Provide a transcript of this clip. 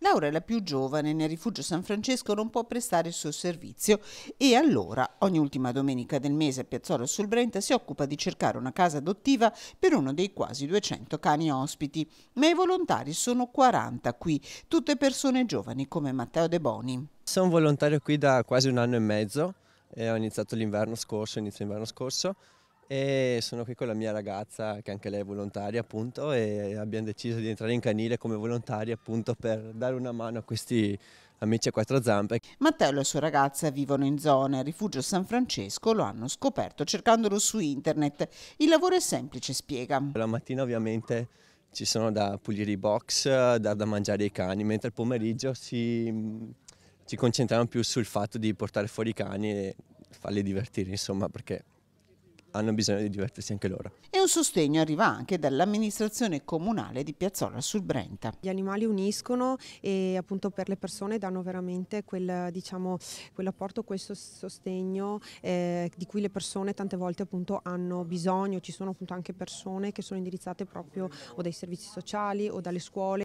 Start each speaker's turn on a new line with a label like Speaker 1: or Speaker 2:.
Speaker 1: Laura è la più giovane, nel rifugio San Francesco non può prestare il suo servizio e allora ogni ultima domenica del mese a Piazzolo sul Brenta si occupa di cercare una casa adottiva per uno dei quasi 200 cani ospiti. Ma i volontari sono 40 qui, tutte persone giovani come Matteo De Boni. Sono volontario qui
Speaker 2: da quasi un anno e mezzo, e ho iniziato l'inverno scorso, inizio l'inverno scorso e sono qui con la mia ragazza che anche lei è volontaria appunto e abbiamo deciso di entrare in canile come volontari appunto per dare una mano a questi amici a quattro zampe. Matteo e la sua
Speaker 1: ragazza vivono in zona, il rifugio San Francesco lo hanno scoperto cercandolo su internet.
Speaker 2: Il lavoro è semplice, spiega. La mattina ovviamente ci sono da pulire i box, dar da mangiare ai cani, mentre il pomeriggio si, ci concentriamo più sul fatto di portare fuori i cani e farli divertire insomma perché hanno bisogno di divertirsi anche loro.
Speaker 1: E un sostegno arriva anche dall'amministrazione comunale di Piazzola sul Brenta.
Speaker 3: Gli animali uniscono e appunto per le persone danno veramente quel, diciamo, quell'apporto, questo sostegno eh, di cui le persone tante volte appunto hanno bisogno. Ci sono appunto anche persone che sono indirizzate proprio o dai servizi sociali o dalle scuole.